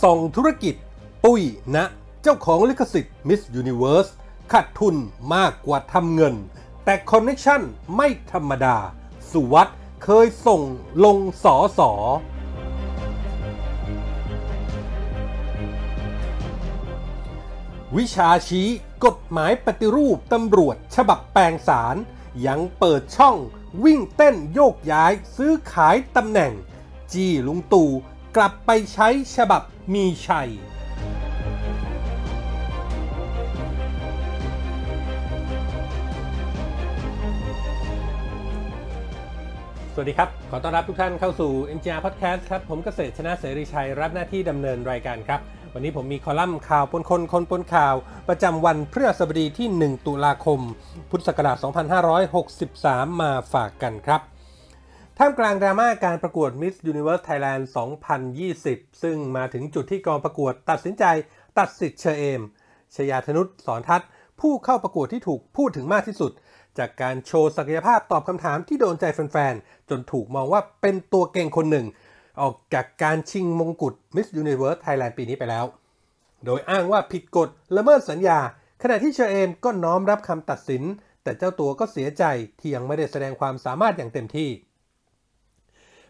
ส่องธุรกิจ ปุ้ยนะ เจ้าของลิขสิทธิ์ Miss Universe ขาดทุนมากกว่าทำเงิน แต่คอนเนคชั่นไม่ธรรมดา สุวัตเคยส่งลงสอสอ วิชาชี้กฎหมายปฏิรูปตำรวจฉบับแปลงสารยังเปิดช่องวิ่งเต้นโยกย้ายซื้อขายตำแหน่ง จี้ลุงตู่กลับไปใช้ฉบับมีชัย สวัสดีครับ ขอต้อนรับทุกท่านเข้าสู่ NGR Podcast ครับ ผมเกษตรชนะเสรีชัยรับหน้าที่ดำเนินรายการครับ วันนี้ผมมีคอลัมน์ข่าวปนคน คนปนข่าว ประจำวันพฤหัสบดีที่ 1 ตุลาคม พุทธศักราช2563 มาฝากกันครับท่ามกลางดราม่าการประกวด Miss Universe Thailand 2020 ซึ่งมาถึงจุดที่กองประกวดตัดสินใจ ตัดสิทธิ์เชอเอม ชยาธนุษสอนทัศน์ ผู้เข้าประกวดที่ถูกพูดถึงมากที่สุด จากการโชว์ศักยภาพตอบคำถามที่โดนใจแฟนๆ จนถูกมองว่าเป็นตัวเก่งคนหนึ่ง ออกจากการชิงมงกุฎ Miss Universe Thailand ปีนี้ไปแล้ว โดยอ้างว่าผิดกฎละเมิดสัญญา ขณะที่เชอเอมก็น้อมรับคำตัดสิน แต่เจ้าตัวก็เสียใจที่ยังไม่ได้แสดงความสามารถอย่างเต็มที่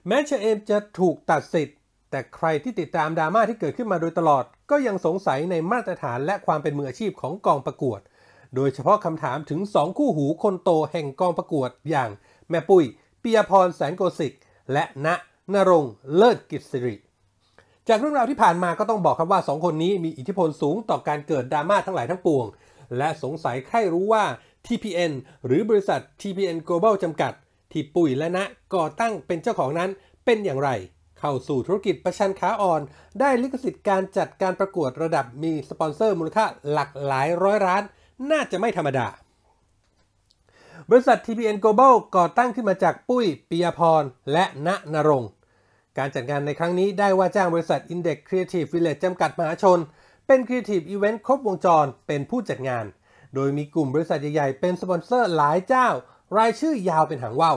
แม้เชเอมจะถูกตัดสิทธิ์ แต่ใครที่ติดตามดราม่าที่เกิดขึ้นมาโดยตลอด ก็ยังสงสัยในมาตรฐานและความเป็นมืออาชีพของกองประกวด โดยเฉพาะคำถามถึง 2 คู่หูคนโตแห่งกองประกวดอย่างแม่ปุ้ยปียพรแสงโกสิก และณนรงเลิศกิจสิริ จากเรื่องราวที่ผ่านมาก็ต้องบอกครับว่า 2 คนนี้มีอิทธิพลสูงต่อการเกิดดราม่าทั้งหลายทั้งปวง และสงสัยใครรู้ว่า TPN หรือบริษัท TPN Global จำกัดที่ปุ๋ยและนะก่อตั้งเป็นเจ้าของนั้น เป็นอย่างไร เข้าสู่ธุรกิจประชันขาอ่อน ได้ลิขสิทธิ์การจัดการประกวดระดับมีสปอนเซอร์มูลค่าหลักหลายร้อยล้าน น่าจะไม่ธรรมดา บริษัท TPN Global ก่อตั้งขึ้นมาจากปุ้ยปิยพรและณนรงการจัดงานในครั้งนี้ได้ว่าจ้างบริษัท Index Creative Village จำกัดมหาชน เป็น Creative Event ครบวงจรเป็นผู้จัดงาน โดยมีกลุ่มบริษัทใหญ่ๆเป็นสปอนเซอร์หลายเจ้ารายชื่อยาวเป็นหางว่าว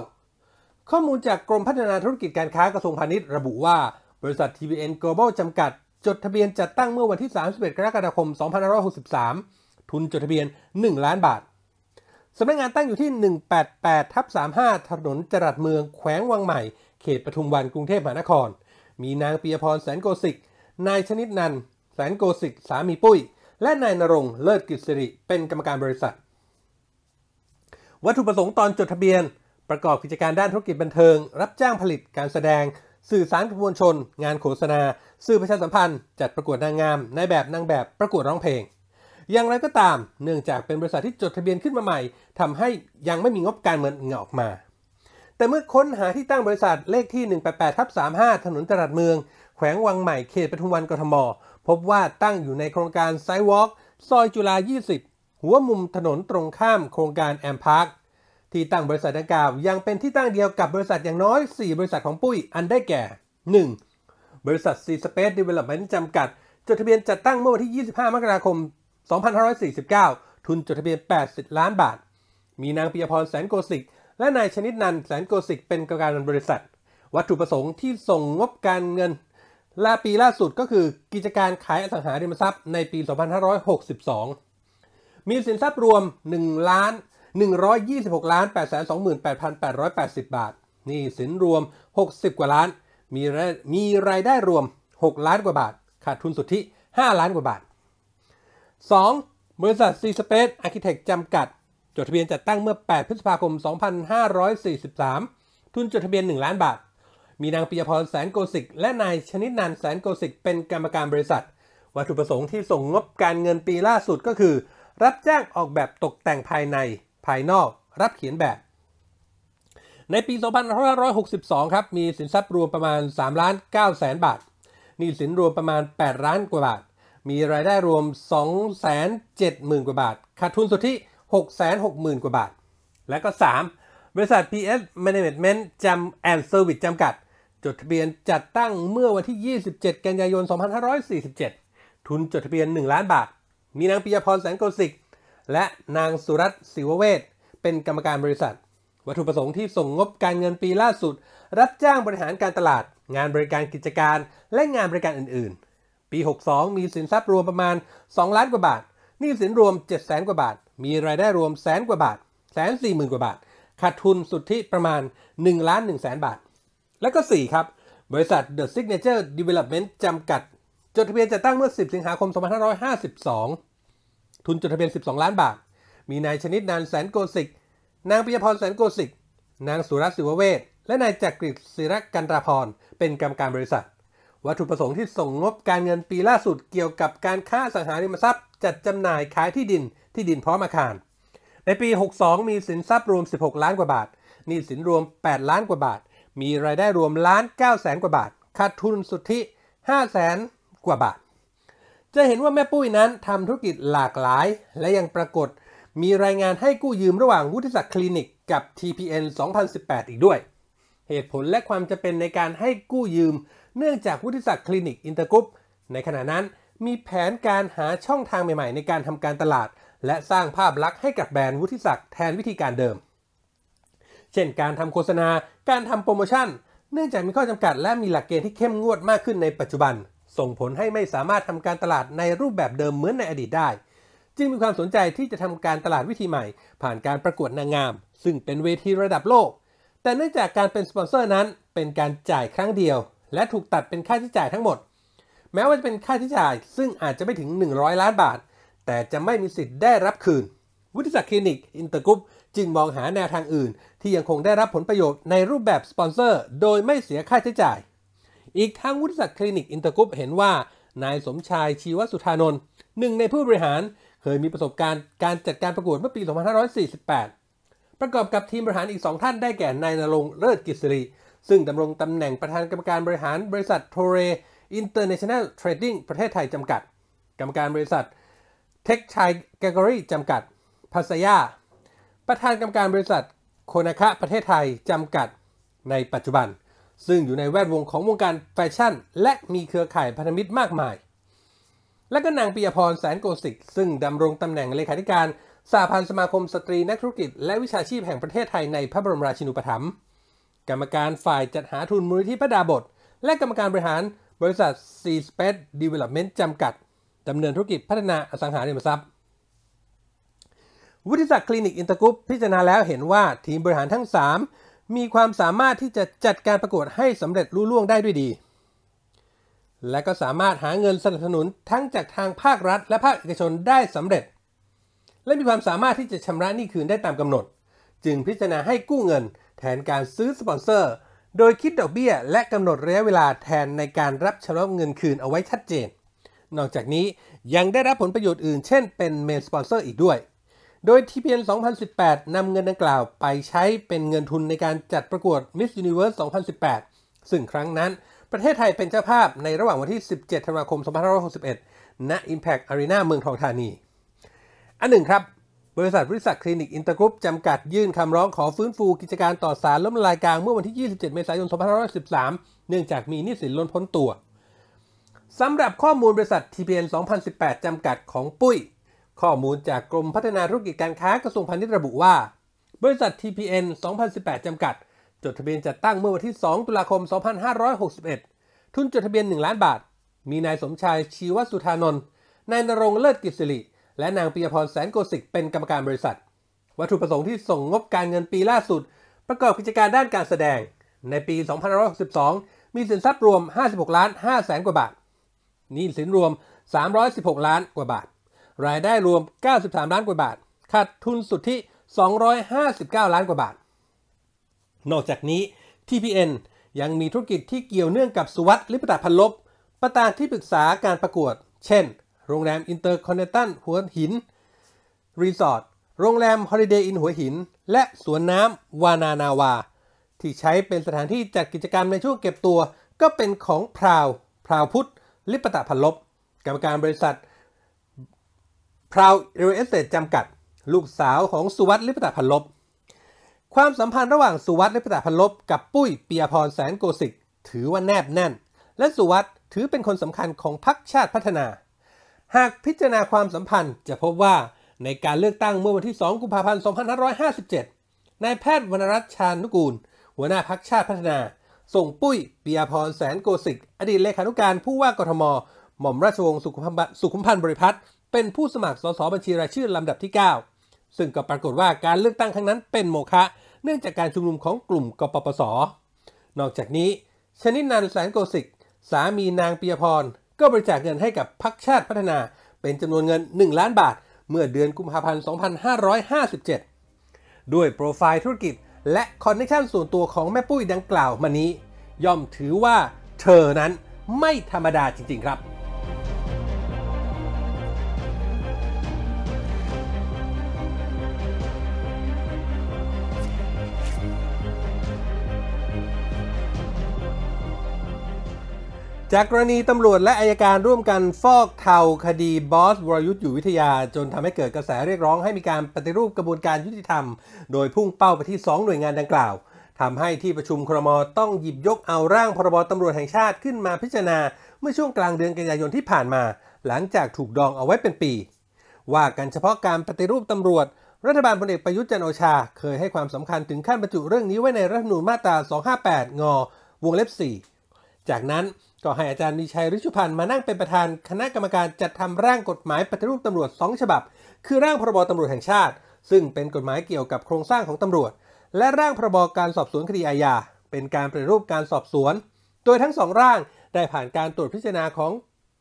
ข้อมูลจากกรมพัฒนาธุรกิจการค้ากระทรวงพาณิชย์ระบุว่า บริษัท TBN Global จำกัด จดทะเบียนจัดตั้งเมื่อวันที่ 31 กรกฎาคม2563 ทุนจดทะเบียน 1 ล้านบาท สำนักงงานตั้งอยู่ที่ 188ทับ35 ถนนจรัดเมืองแขวงวังใหม่เขตปทุมวันกรุงเทพมหานคร มีนางปียพรแสนโกสิกนายชนิดนันแสนโกสิกสามีปุ้ย และนายนรงเลิศกิจสิริ เป็นกรรมการบริษัทวัตถุประสงค์ตอนจดทะเบียน ประกอบกิจการด้านธุรกิจบันเทิง รับจ้างผลิตการแสดง สื่อสารกับมวลชน งานโฆษณาสื่อประชาสัมพันธ์ จัดประกวดนางงามนายแบบนางแบบประกวดร้องเพลง อย่างไรก็ตาม เนื่องจากเป็นบริษัทที่จดทะเบียนขึ้นมาใหม่ ทำให้ยังไม่มีงบการเงินออกมา แต่เมื่อค้นหาที่ตั้งบริษัทเลขที่ 188ทับ35ถนนตลาดเมืองแขวงวังใหม่เขตปทุมวันกทมพบว่าตั้งอยู่ในโครงการไซวอล์กซอยจุฬา20หัวมุมถนนตรงข้ามโครงการแอมพาร์คที่ตั้งบริษัทดังกล่าวยังเป็นที่ตั้งเดียวกับบริษัทอย่างน้อย 4 บริษัทของปุ้ย อันได้แก่ 1. บริษัท C Space Development จำกัดจดทะเบียนจัดตั้งเมื่อวันที่ 25 มกราคม 2549 ทุนจดทะเบียน 80 ล้านบาท มีนางปิยพรแสนโกสิก และนายชนิดนันแสนโกสิกเป็นกรรมการบริษัท วัตถุประสงค์ที่ส่งงบการเงินล่าปีล่าสุดก็คือกิจการขายอสังหาริมทรัพย์ในปี 2562มีสินทรัพย์รวม1ล้าน126ล้าน8 2 8 8 8 0 บาทนี่สินรวม 60 กว่าล้านมีมีรายได้รวม 6 ล้านกว่าบาท ขาดทุนสุทธิ5ล้านกว่าบาท 2. บริษัทซีสเปซอาร์เคเทคจำกัด จดทะเบียนจัดตั้งเมื่อ 8 พฤษภาคม 2543 ทุนจดทะเบียน 1 ล้านบาท มีนางปิยพรแสนโกสิก และนายชนิดนันแสนโกสิกเป็นกรรมการบริษัท วัตถุประสงค์ที่ส่งงบการเงินปีล่าสุดก็คือรับจ้างออกแบบตกแต่งภายในภายนอกรับเขียนแบบ ในปี 2562 ครับมีสินทรัพย์รวมประมาณ3ล้าน9แสนบาทหนี้สินรวมประมาณ 8 ล้านกว่าบาท มีรายได้รวม270,000 กว่าบาทขาดทุนสุทธิ 660,000 กว่าบาท และก็3บริษัท PS Management จำ and Service จำกัด จดทะเบียนจัดตั้งเมื่อวันที่ 27 กันยายน 2547 ทุนจดทะเบียน 1 ล้านบาทมีนางปิยพรแสงโกศิกและนางสุรัตน์ศิวเวศเป็นกรรมการบริษัท วัตถุประสงค์ที่ส่งงบการเงินปีล่าสุด รับจ้างบริหารการตลาด งานบริการกิจการและงานบริการอื่นๆ ปี 62 มีสินทรัพย์รวมประมาณ 2 ล้านกว่าบาทหนี้สินรวม 7 0 0 0นกว่าบาทมีรายได้รวมแสนกว่าบาทแสนสี่หมื่นกว่าบาทขาดทุนสุทธิประมาณ1ล้านหนึ่งแสนบาท และก็4ครับบริษัท The Signature Development จำกัดจดทะเบียนจัดตั้งเมื่อ10สิงหาคม2552ทุนจดทะเบียน12 ล้านบาท มีนายชนิดนานแสนโกสิกนางปิยพรแสนโกสิก นางสุรัสสิวเวศ และนายจักริดศิรกันราพรเป็นกรรมการบริษัท วัตถุประสงค์ที่ส่งงบการเงินปีล่าสุดเกี่ยวกับการค้าสังหาริมทรัพย์ จัดจำหน่ายขายที่ดินที่ดินพร้อมอาคาร ในปี 62 มีสินทรัพย์รวม 16 ล้านกว่าบาท หนี้สินรวม 8 ล้านกว่าบาท มีรายได้รวมล้าน9แสนกว่าบาทขาดทุนสุทธิ5แสนกว่าบาทจะเห็นว่าแม่ปุ้ยนั้นทำธุรกิจหลากหลาย และยังปรากฏ มีรายงานให้กู้ยืมระหว่างวุฒิศักดิ์คลินิกกับ TPN 2018 อีกด้วย เหตุผลและความจะเป็นในการให้กู้ยืม เนื่องจากวุฒิศักดิ์คลินิกอินเตอร์กรุ๊ปในขณะนั้นมีแผนการหาช่องทางใหม่ๆ ในการทำการตลาด และสร้างภาพลักษณ์ให้กับแบรนด์วุฒิศักดิ์แทนวิธีการเดิม เช่นการทำโฆษณาการทำโปรโมชั่นเนื่องจากมีข้อจำกัดและมีหลักเกณฑ์ที่เข้มงวดมากขึ้นในปัจจุบันส่งผลให้ไม่สามารถทำการตลาดในรูปแบบเดิมเหมือนในอดีตได้ จึงมีความสนใจที่จะทำการตลาดวิธีใหม่ ผ่านการประกวดนางงาม ซึ่งเป็นเวทีระดับโลก แต่เนื่องจากการเป็นสปอนเซอร์นั้น เป็นการจ่ายครั้งเดียว และถูกตัดเป็นค่าใช้จ่ายทั้งหมด แม้ว่าจะเป็นค่าใช้จ่าย ซึ่งอาจจะไม่ถึง 100 ล้านบาท แต่จะไม่มีสิทธิ์ได้รับคืน วุฒิศักดิ์คลินิก อินเตอร์กรุ๊ปจึงมองหาแนวทางอื่น ที่ยังคงได้รับผลประโยชน์ในรูปแบบสปอนเซอร์ โดยไม่เสียค่าใช้จ่ายอีกทั้งวุฒิศักดิ์คลินิกอินเตอร์กรุ๊ปเห็นว่านายสมชายชีวสุธานนท์หนึ่งในผู้บริหาร เคยมีประสบการณ์การจัดการประกวดเมื่อปี 2548 ประกอบกับทีมบริหารอีก 2 ท่านได้แก่นายนรงเลิศกิศรีซึ่งดำรงตำแหน่งประธานกรรมการบริหารบริษัทโทเรอินเตอร์เนชั่นแนลเทรดดิ้งประเทศไทยจำกัด กรรมการบริษัทเทคชัยแกลกอรี่จำกัดภัสยา ประธานกรรมการบริษัทโคนาคะประเทศไทยจำกัดในปัจจุบันซึ่งอยู่ในแวดวงของวงการแฟชั่น และมีเครือข่ายพันธมิตรมากมาย และก็นางปิยพรแสนโกสิก ซึ่งดำรงตำแหน่งเลขาธิการสหพันธ์สมาคมสตรีนักธุรกิจและวิชาชีพแห่งประเทศไทยในพระบรมราชินูปถัมภ์ กรรมการฝ่ายจัดหาทุนมูลนิธิพระดาบท และกรรมการบริหารบริษัท C Space Development จำกัดดำเนินธุรกิจพัฒนาอสังหาริมทรัพย์ วุฒิศักดิ์คลินิกอินเตอร์กรุ๊ปพิจารณาแล้วเห็นว่าทีมบริหารทั้ง 3มีความสามารถที่จะจัดการประกวดให้สำเร็จรุ่ล่วงได้ด้วยดี และก็สามารถหาเงินสนับสนุนทั้งจากทางภาครัฐและภาคเอกชนได้สำเร็จ และมีความสามารถที่จะชำระหนี้คืนได้ตามกำหนด จึงพิจารณาให้กู้เงินแทนการซื้อสปอนเซอร์ โดยคิดดอกเบี้ยและกำหนดระยะเวลาแทนในการรับชำระเงินคืนเอาไว้ชัดเจน นอกจากนี้ยังได้รับผลประโยชน์อื่น เช่น เป็นเมนสปอนเซอร์อีกด้วยโดยทีพเียน2018 นำเงินดังกล่าวไปใช้เป็นเงินทุนในการจัดประกวด Miss Universe 2018 ซึ่งครั้งนั้น ประเทศไทยเป็นเจ้าภาพในระหว่างวันที่ 17ธันวาคม 2561ณ Impact Arena เมืองทองธานี อันหนึ่งครับ บริษัทบริษัทคลินิก อินเตอร์กรุ๊ปจำกัดยื่นคำร้องขอฟื้นฟูกิจการต่อศาลล้มลายกลาง เมื่อวันที่ 27 เมษายน 2513 เนื่องจากมีนิสินล้นพ้นตัวสำหรับข้อมูลบริษัททีเียน2018 จำกัดของปุ้ยข้อมูลจากกรมพัฒนาธุรกิจการค้ากระทรวงพาณิชย์ระบุว่า บริษัท TPN 2018 จำกัด จดทะเบียนจัดตั้งเมื่อวันที่ 2 ตุลาคม 2561 ทุนจดทะเบียน 1 ล้านบาท มีนายสมชายชีวสุธานนท์นายนรงเลิศกิจสิริ และนางปิยพรแสนโกสิกเป็นกรรมการบริษัท วัตถุประสงค์ที่ส่งงบการเงินปีล่าสุด ประกอบกิจการด้านการแสดง ในปี2562มีสินทรัพย์รวม56ล้าน5แสนกว่าบาทนี่สินรวม 316 ล้านกว่าบาทรายได้รวม 93 ล้านกว่าบาท ขาดทุนสุทธิ259 ล้านกว่าบาท นอกจากนี้ TPN ยังมีธุรกิจที่เกี่ยวเนื่องกับสุวัสดิ์ลิปตาพันลบ ประธานที่ปรึกษาการประกวด เช่น โรงแรมอินเตอร์คอนเนตันหัวหินรีสอร์ท โรงแรมฮอลิเดย์อินหัวหิน และสวนน้ำวานานาวา ที่ใช้เป็นสถานที่จัดกิจกรรมในช่วงเก็บตัว ก็เป็นของพราว พราวพุทธลิปตะพันลบกรรมการบริษัทพราวเรเวอเสต์จำกัด ลูกสาวของสุวัตลิปตาพันลบ ความสัมพันธ์ระหว่างสุวัตลิปตาพันลบกับปุ้ยเปียพรแสนโกสิกถือว่าแนบแน่น และสุวัตถือเป็นคนสำคัญของพรรคชาติพัฒนา หากพิจารณาความสัมพันธ์จะพบว่าในการเลือกตั้งเมื่อวันที่ 2 กุมภาพันธ์2557นายแพทย์วรรณรัตน์ชาญนุกูล หัวหน้าพักชาติพัฒนา ส่งปุ้ยเปียพรแสนโกสิก อดีตเลขานุการผู้ว่ากทมหม่อมราชวงศ์สุขุมพันธ์บริพัตรเป็นผู้สมัครสส บัญชี รายชื่อ ลำดับที่ 9 ซึ่งก็ปรากฏว่าการเลือกตั้งครั้งนั้นเป็นโมฆะ เนื่องจากการชุมนุมของกลุ่มกปปส นอกจากนี้ ชนิดนันแสนโกสิก สามีนางปิยพร ก็บริจาคเงินให้กับพักชาติพัฒนา เป็นจำนวนเงิน 1 ล้านบาท เมื่อเดือนกุมภาพันธ์ 2557 ด้วยโปรไฟล์ธุรกิจและคอนเนคชันส่วนตัวของแม่ปุ้ยดังกล่าวมานี้ย่อมถือว่าเธอนั้นไม่ธรรมดาจริง ๆ ครับจากกรณีตำรวจและอายการร่วมกันฟอกเทาคดีบอส วรยุทธ์อยู่วิทยาจนทำให้เกิดกระแสเรียกร้องให้มีการปฏิรูปกระบวนการยุติธรรม โดยพุ่งเป้าไปที่ 2 หน่วยงานดังกล่าวทำให้ที่ประชุมครมต้องหยิบยกเอาร่างพรบตำรวจแห่งชาติขึ้นมาพิจารณาเมื่อช่วงกลางเดือนกันยายนที่ผ่านมาหลังจากถูกดองเอาไว้เป็นปี ว่ากันเฉพาะการปฏิรูปตำรวจ รัฐบาลพลเอกประยุทธ์จันโอชา เคยให้ความสำคัญถึงขั้นบรรจุเรื่องนี้ไว้ในรัฐธรรมนูญมาตรา 258 ง วงเล็บ 4 จากนั้นก็ให้อาจารย์มีชัยริชุพันธ์มานั่งเป็นประธานคณะกรรมการจัดทำร่างกฎหมายปฏิรูปตำรวจ 2 ฉบับ คือร่างพรบตำรวจแห่งชาติ ซึ่งเป็นกฎหมายเกี่ยวกับโครงสร้างของตำรวจ และร่างพรบการสอบสวนคดีอาญาเป็นการปฏิรูปการสอบสวน โดยทั้งสองร่างได้ผ่านการตรวจพิจารณาของ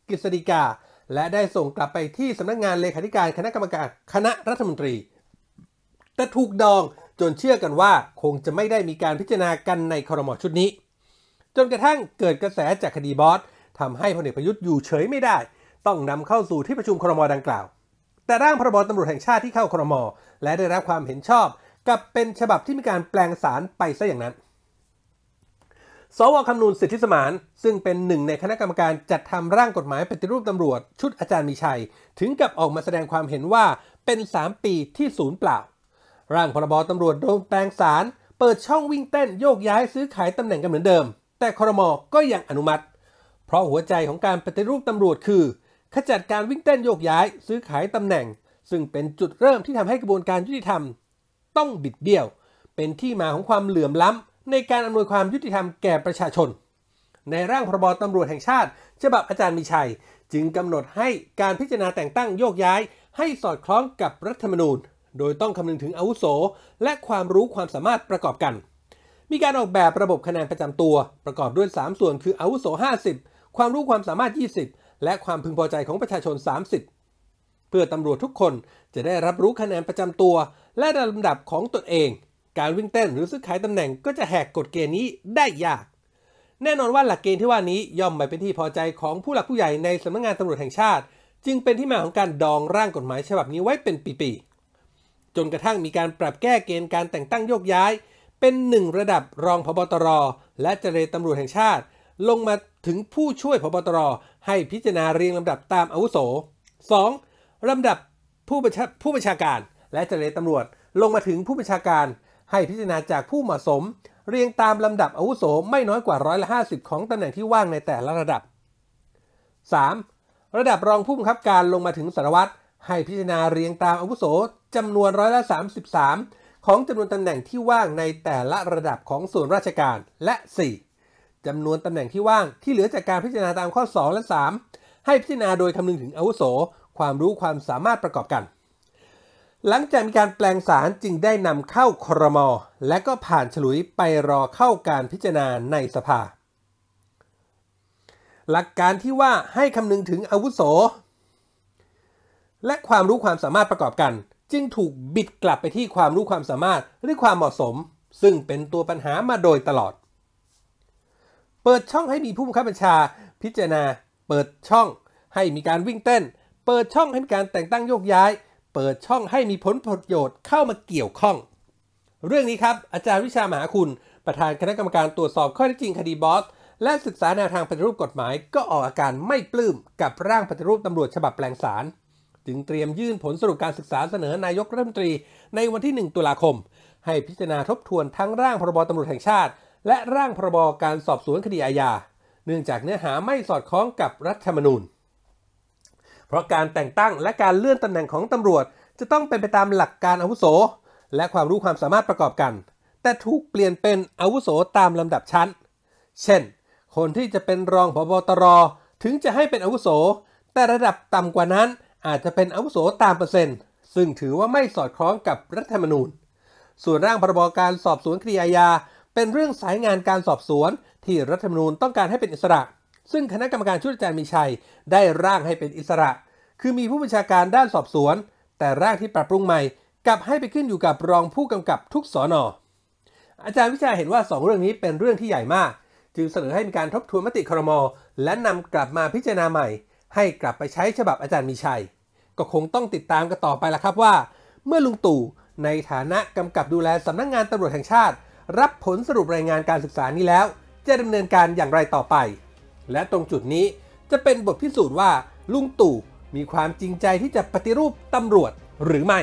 กฤษฎีกา และได้ส่งกลับไปที่สำนักงงานเลขาธิการคณะกรรมการคณะรัฐมนตรี แต่ถูกดองจนเชื่อกันว่าคงจะไม่ได้มีการพิจารณากันในครมชุดนี้จนกระทั่งเกิดกระแสจากคดีบอสทำให้พลเอกประยุทธ์อยู่เฉยไม่ได้ ต้องนำเข้าสู่ที่ประชุมครมดังกล่าว แต่ร่างพรบตำรวจแห่งชาติที่เข้าครม และได้รับความเห็นชอบ กับเป็นฉบับที่มีการแปลงสารไปซะอย่างนั้น สวคำนูนสิทธิสมานซึ่งเป็นหนึ่งในคณะกรรมการจัดทำร่างกฎหมายปฏิรูปตำรวจชุดอาจารย์มีชัย ถึงกับออกมาแสดงความเห็นว่าเป็น 3 ปีที่ศูนย์เปล่า ร่างพรบตำรวจโดนแปลงสารเปิดช่องวิ่งเต้นโยกย้ายซื้อขายตำแหน่งกันเหมือนเดิมแต่คอรมอก็ยังอนุมัติ เพราะหัวใจของการปฏิรูปตำรวจคือ ขจัดการวิ่งเต้นโยกย้าย ซื้อขายตำแหน่ง ซึ่งเป็นจุดเริ่มที่ทำให้กระบวนการยุติธรรม ต้องบิดเบี้ยว เป็นที่มาของความเหลื่อมล้ำในการอำนวยความยุติธรรมแก่ประชาชน ในร่างพรบตำรวจแห่งชาติฉบับอาจารย์มีชัย จึงกำหนดให้การพิจารณาแต่งตั้งโยกย้าย ให้สอดคล้องกับรัฐธรรมนูญ โดยต้องคำนึงถึงอาวุโส และความรู้ความสามารถประกอบกันมีการออกแบบระบบคะแนนประจำตัวประกอบด้วย 3 ส่วนคืออาวุโส50 ความรู้ความสามารถ 20 และความพึงพอใจของประชาชน 30 เพื่อตำรวจทุกคนจะได้รับรู้คะแนนประจำตัว และละดับของตนเอง การวิ่งเต้น หรือซื้อขายตำแหน่งก็จะแหกกฎเกณฑ์นี้ได้ยาก แน่นอนว่าหลักเกณฑ์ที่ว่านี้ ย่อมไม่เป็นที่พอใจของผู้หลักผู้ใหญ่ในสำนักงงานตำรวจแห่งชาติ จึงเป็นที่มาของการดองร่างกฎหมายฉบับนี้ไว้เป็นปีๆจนกระทั่งมีการปรับแก้เกณฑ์การแต่งตั้งโยกย้ายเป็นหนึ่งระดับรองพบตรและเจรตำรวจแห่งชาติ ลงมาถึงผู้ช่วยพบตรให้พิจารณาเรียงลำดับตามอาวุโส 2. ลำดับผู้บัญชาผู้บัญชาการและเจรตำรวจ ลงมาถึงผู้บัญชาการ ให้พิจารณาจากผู้เหมาะสม เรียงตามลำดับอาวุโสไม่น้อยกว่าร้อยละห้าสิบของตำแหน่งที่ว่างในแต่ละระดับ 3. ระดับรองผู้บังคับการลงมาถึงสารวัตรให้พิจารณาเรียงตามอาวุโสจำนวนร้อยละสสสามิบามของจำนวนตำแหน่งที่ว่างในแต่ละระดับของส่วนราชการและ 4จำนวนตำแหน่งที่ว่างที่เหลือจากการพิจารณาตามข้อ2และ3 ให้พิจารณาโดยคำนึงถึงอาวุโส ความรู้ความสามารถประกอบกัน หลังจากมีการแปลงสารจึงได้นำเข้าครมอและก็ผ่านฉลุยไปรอเข้าการพิจารณาในสภา หลักการที่ว่าให้คำนึงถึงอาวุโส และความรู้ความสามารถประกอบกันจึงถูกบิดกลับไปที่ความรู้ความสามารถหรือความเหมาะสม ซึ่งเป็นตัวปัญหามาโดยตลอด เปิดช่องให้มีผู้บังคับบัญชา พิจารณา เปิดช่อง ให้มีการวิ่งเต้น เปิดช่องให้มีการแต่งตั้งโยกย้าย เปิดช่องให้มีผลประโยชน์เข้ามาเกี่ยวข้อง เรื่องนี้ครับ อาจารย์วิชามหาคุณ ประธานคณะกรรมการตรวจสอบข้อเท็จจริงคดีบอสและศึกษาแนวทางปฏิรูปกฎหมาย ก็ออกอาการไม่ปลื้มกับร่างปฏิรูปตำรวจฉบับแปลงสารจึงเตรียมยื่นผลสรุปการศึกษาเสนอนายกรัฐมนตรีในวันที่ 1ตุลาคม ให้พิจารณาทบทวนทั้งร่างพรบตำรวจแห่งชาติ และร่างพรบการสอบสวนคดีอาญาเนื่องจากเนื้อหาไม่สอดคล้องกับรัฐธรรมนูญ เพราะการแต่งตั้งและการเลื่อนตำแหน่งของตำรวจจะต้องเป็นไปตามหลักการอาวุโส และความรู้ความสามารถประกอบกัน แต่ถูกเปลี่ยนเป็นอาวุโสตามลำดับชั้น เช่น คนที่จะเป็นรองพบตรถึงจะให้เป็นอาวุโส แต่ระดับต่ำกว่านั้นอาจจะเป็นอาวุโสตามเปอร์เซ็นต์ ซึ่งถือว่าไม่สอดคล้องกับรัฐธรรมนูญ ส่วนร่างพรบการสอบสวนคดีอาญาเป็นเรื่องสายงานการสอบสวนที่รัฐธรรมนูญต้องการให้เป็นอิสระ ซึ่งคณะกรรมการชุดอาจารย์มีชัยได้ร่างให้เป็นอิสระ คือมีผู้บัญชาการด้านสอบสวน แต่ร่างที่ปรับปรุงใหม่ กลับให้ไปขึ้นอยู่กับรองผู้กำกับทุกสอนออาจารย์วิชาเห็นว่า 2 เรื่องนี้เป็นเรื่องที่ใหญ่มาก จึงเสนอให้มีการทบทวนมติครมและนำกลับมาพิจารณาใหม่ ให้กลับไปใช้ฉบับอาจารย์มีชัยก็คงต้องติดตามกันต่อไปละครับว่า เมื่อลุงตู่ในฐานะกำกับดูแลสำนักงงานตำรวจแห่งชาติ รับผลสรุปรายงานการศึกษานี้แล้ว จะดำเนินการอย่างไรต่อไป และตรงจุดนี้จะเป็นบทพิสูจน์ว่า ลุงตู่มีความจริงใจที่จะปฏิรูปตำรวจหรือไม่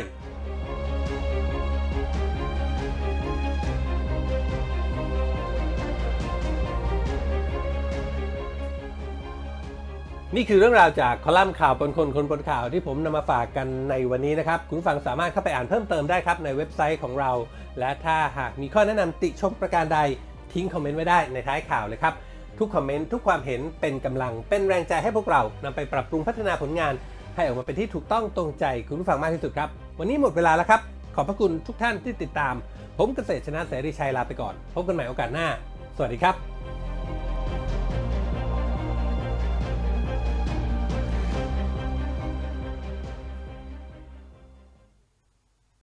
นี่คือเรื่องราวจากคอลัมน์ข่าวบนคนคนบนข่าวที่ผมนำมาฝากกันในวันนี้นะครับ คุณฟังสามารถเข้าไปอ่านเพิ่มเติมได้ครับในเว็บไซต์ของเรา และถ้าหากมีข้อแนะนำติชมประการใดทิ้งคอมเมนต์ไว้ได้ในท้ายข่าวเลยครับ ทุกคอมเมนต์ทุกความเห็นเป็นกำลังเป็นแรงใจให้พวกเรานำไปปรับปรุงพัฒนาผลงาน ให้ออกมาเป็นที่ถูกต้องตรงใจคุณผู้ฟังมากที่สุดครับวันนี้หมดเวลาแล้วครับขอบพระคุณทุกท่านที่ติดตาม ผมเกษตรชนะเสรีชัยลาไปก่อนพบกันใหม่โอกาสหน้า สวัสดีครับ